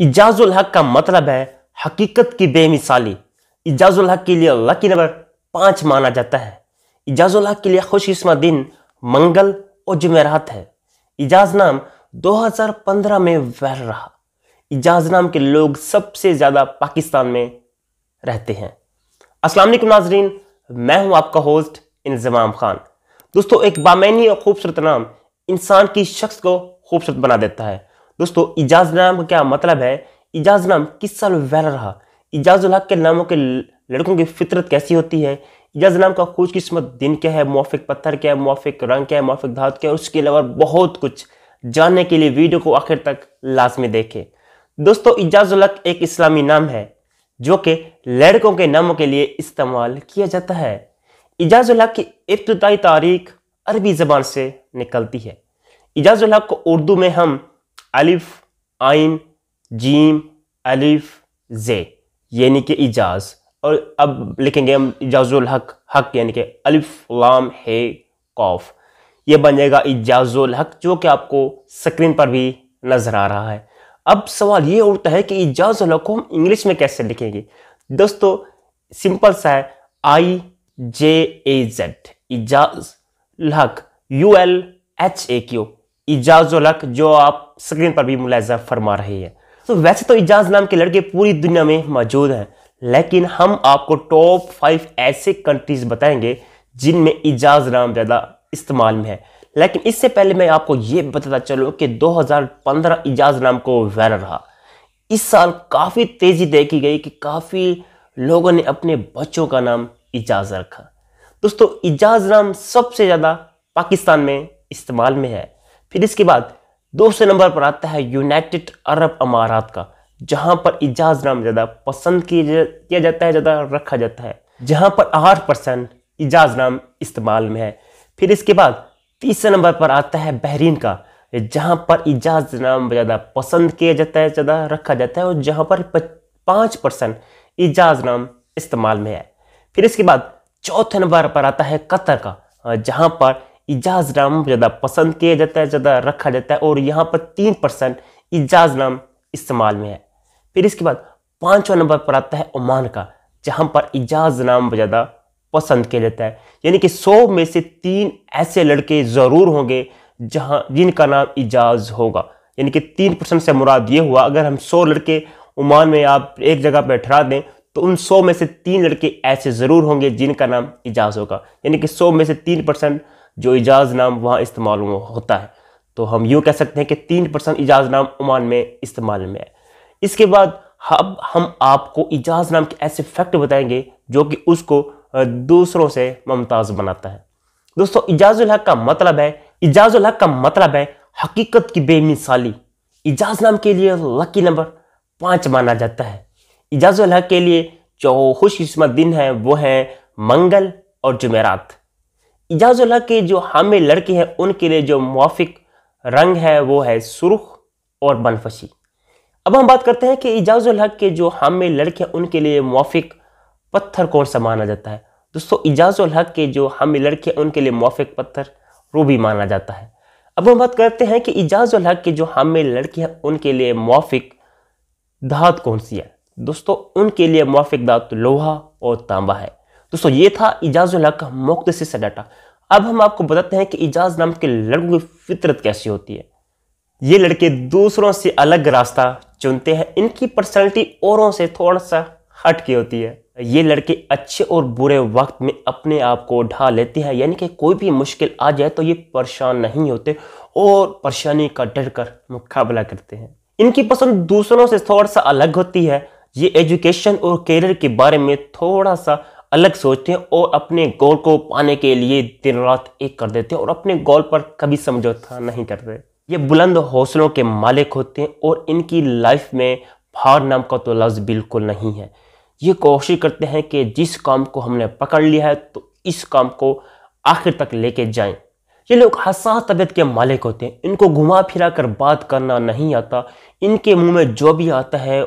इजाजुल हक का मतलब है हकीकत की बेमिसाली इजाजुल हक के लिए लकी नंबर पाँच माना जाता है इजाजुल हक के लिए खुशकिस्मत दिन मंगल और जुमेरात है इजाज नाम 2015 में वह रहा इजाज नाम के लोग सबसे ज़्यादा पाकिस्तान में रहते हैं अस्सलाम वालेकुम नाजरीन मैं हूं आपका होस्ट इंजमाम खान दोस्तों एक बामैनी और खूबसूरत नाम इंसान की शख्स को खूबसूरत बना देता है दोस्तों इजाज नाम का क्या मतलब है इजाज नाम किस साल वैर रहा इजाजुल हक के नामों के लड़कों की फितरत कैसी होती है इजाज नाम का खुश किस्मत दिन क्या है मौफिक पत्थर क्या है मौफिक रंग क्या है मौफिक धात क्या है उसके अलावा बहुत कुछ जानने के लिए वीडियो को आखिर तक लाजमी देखें दोस्तों इजाजुल हक एक इस्लामी नाम है जो कि लड़कों के नामों के लिए इस्तेमाल किया जाता है इजाजुल हक की इब्तदाई तारीख अरबी ज़बान से निकलती है इजाजुल हक को उर्दू में हम अलिफ आइन जीम अलिफ जे यानी कि इजाज़ और अब लिखेंगे हम इजाजुल हक हक यानी कि अलिफ लाम हे कौफ ये बन जाएगा इजाजुल हक जो कि आपको स्क्रीन पर भी नज़र आ रहा है अब सवाल ये उठता है कि इजाजुल हक को हम इंग्लिश में कैसे लिखेंगे दोस्तों सिंपल सा है आई जे ए Z Ejaz Haq U L H A Q इजाजोलक जो आप स्क्रीन पर भी मुलायजा फरमा रहे हैं तो वैसे तो इजाज नाम के लड़के पूरी दुनिया में मौजूद हैं लेकिन हम आपको टॉप फाइव ऐसे कंट्रीज बताएंगे जिनमें इजाज नाम ज़्यादा इस्तेमाल में है लेकिन इससे पहले मैं आपको ये बताता चलूँ कि 2015 इजाज नाम को वैरल रहा इस साल काफ़ी तेज़ी देखी गई कि काफ़ी लोगों ने अपने बच्चों का नाम इजाज रखा दोस्तों इजाज नाम सबसे ज़्यादा पाकिस्तान में इस्तेमाल में है फिर इसके बाद दूसरे नंबर पर आता है यूनाइटेड अरब अमारात का जहां पर नाम ज़्यादा पसंद किया जाता है ज़्यादा रखा जाता है जहां पर आठ परसेंट नाम इस्तेमाल में है फिर इसके बाद तीसरे नंबर पर आता है बहरीन का जहां पर नाम ज़्यादा पसंद किया जाता है ज़्यादा रखा जाता है और जहां पर पाँच परसेंट नाम इस्तेमाल में है फिर इसके बाद चौथे नंबर पर आता है कतर का जहां पर नाम ज़्यादा पसंद किया जाता है ज़्यादा रखा जाता है और यहाँ पर तीन परसेंट नाम इस्तेमाल में है फिर इसके बाद पाँचवा नंबर पर आता है ओमान का जहाँ पर नाम ज़्यादा पसंद किया जाता है यानी कि सौ में से तीन ऐसे लड़के ज़रूर होंगे जहाँ जिनका नाम इजाज होगा यानी कि तीन परसेंट से मुराद ये हुआ अगर हम सौ लड़के ओमान में आप एक जगह पर ठहरा दें तो उन सौ में से तीन लड़के ऐसे ज़रूर होंगे जिनका नाम इजाज होगा यानी कि सौ में से तीन परसेंट जो इजाज़ नाम वहाँ इस्तेमाल होता है तो हम यूँ कह सकते हैं कि तीन परसेंट इजाज़ नाम ओमान में इस्तेमाल में है इसके बाद अब हम आपको इजाज़ नाम के ऐसे फैक्ट बताएंगे जो कि उसको दूसरों से मुमताज़ बनाता है दोस्तों इजाज़ुल हक का मतलब है इजाज़ुल हक का मतलब है हकीकत की बेमिसाली इजाज नाम के लिए लकी नंबर पाँच माना जाता है इजाजुल हक के लिए जो खुशकिस्मत दिन है वो है मंगल और जुमेरात इजाजुल्ला के जो हामिल लड़के हैं उनके लिए जो मुआफिक रंग है वो है सुरख और बनफशी अब हम बात करते हैं कि इजाजुल के जो हामिल लड़के हैं उनके लिए मुआफिक पत्थर कौन सा माना जाता है दोस्तों इजाजुल के जो हामिल लड़के हैं उनके लिए मुआफिक पत्थर रूबी माना जाता है अब हम बात करते हैं कि इजाजुल के जो हामिल लड़के हैं उनके लिए मुआफिक धात कौन सी है दोस्तों उनके लिए मुआफिक धात लोहा और तांबा है दोस्तों ये था इजाज का मुख्तसर सा डाटा अब हम आपको बताते हैं कि इजाज नाम के लड़कों की फितरत कैसी होती है ये लड़के दूसरों से अलग रास्ता चुनते हैं इनकी पर्सनैलिटी औरों से थोड़ा सा हट के होती है ये लड़के अच्छे और बुरे वक्त में अपने आप को ढा लेते हैं यानी कि कोई भी मुश्किल आ जाए तो ये परेशान नहीं होते और परेशानी का डर कर मुकाबला करते हैं इनकी पसंद दूसरों से थोड़ा सा अलग होती है ये एजुकेशन और करियर के बारे में थोड़ा सा अलग सोचते हैं और अपने गोल को पाने के लिए दिन रात एक कर देते हैं और अपने गोल पर कभी समझौता नहीं करते ये बुलंद हौसलों के मालिक होते हैं और इनकी लाइफ में हार नाम का तो लफ्ज़ बिल्कुल नहीं है ये कोशिश करते हैं कि जिस काम को हमने पकड़ लिया है तो इस काम को आखिर तक लेके जाएं ये लोग हसास तबीयत के मालिक होते हैं इनको घुमा फिरा कर बात करना नहीं आता इनके मुंह में जो भी आता है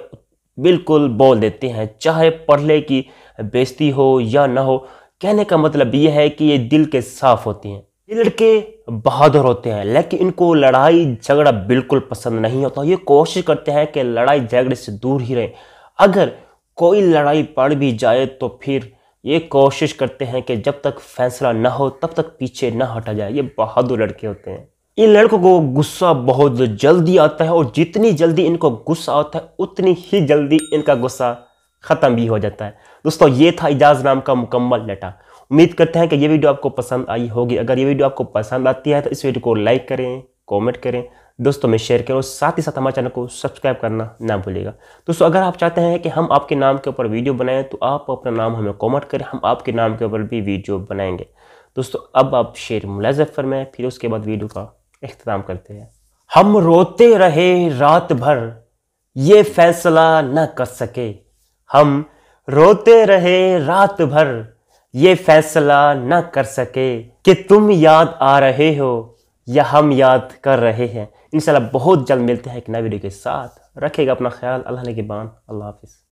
बिल्कुल बोल देते हैं चाहे पढ़ले की बेजती हो या ना हो कहने का मतलब ये है कि ये दिल के साफ होती हैं ये लड़के बहादुर होते हैं लेकिन इनको लड़ाई झगड़ा बिल्कुल पसंद नहीं होता ये कोशिश करते हैं कि लड़ाई झगड़े से दूर ही रहें अगर कोई लड़ाई पड़ भी जाए तो फिर ये कोशिश करते हैं कि जब तक फैसला ना हो तब तक पीछे ना हटा जाए ये बहादुर लड़के होते हैं इन लड़कों को गुस्सा बहुत जल्दी आता है और जितनी जल्दी इनको गुस्सा आता है उतनी ही जल्दी इनका गुस्सा ख़त्म भी हो जाता है दोस्तों ये था इजाज़ नाम का मुकम्मल डाटा उम्मीद करते हैं कि ये वीडियो आपको पसंद आई होगी अगर ये वीडियो आपको पसंद आती है तो इस वीडियो को लाइक करें कमेंट करें दोस्तों में शेयर करें और साथ ही साथ हमारे चैनल को सब्सक्राइब करना ना भूलेगा दोस्तों अगर आप चाहते हैं कि हम आपके नाम के ऊपर वीडियो बनाएं तो आप अपना नाम हमें कॉमेंट करें हम आपके नाम के ऊपर भी वीडियो बनाएंगे दोस्तों अब आप शेर मुलाजफ में फिर उसके बाद वीडियो का अख्ताम करते हैं हम रोते रहे रात भर ये फैसला न कर सके हम रोते रहे रात भर ये फैसला न कर सके कि तुम याद आ रहे हो या हम याद कर रहे हैं इंशाल्लाह बहुत जल्द मिलते हैं एक नए वीडियो के साथ रखेगा अपना ख्याल अल्लाह ने के बान अल्लाह हाफिज़